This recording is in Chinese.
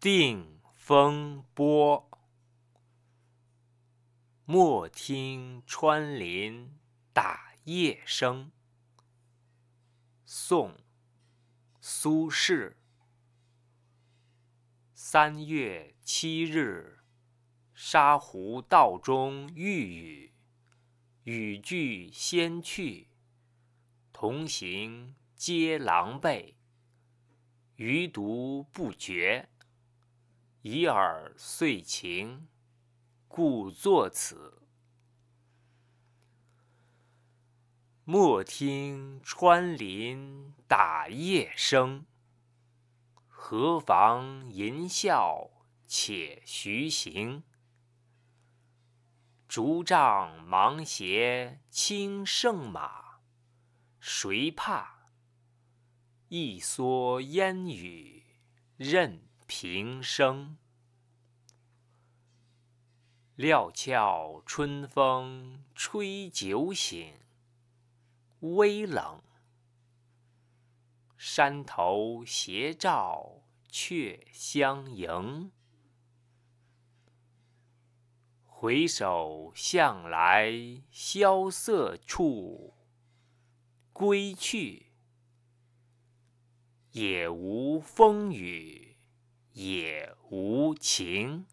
《定风波》莫听穿林打叶声，宋·苏轼。三月七日，沙湖道中遇雨，雨具先去，同行皆狼狈，余独不觉。已耳遂晴，故作此。莫听穿林打叶声，何妨吟啸且徐行。竹杖芒鞋轻胜马，谁怕？一蓑烟雨任。平生料峭春风吹酒醒，微冷。山头斜照却相迎。回首向来萧瑟处，归去，也无风雨。也无情。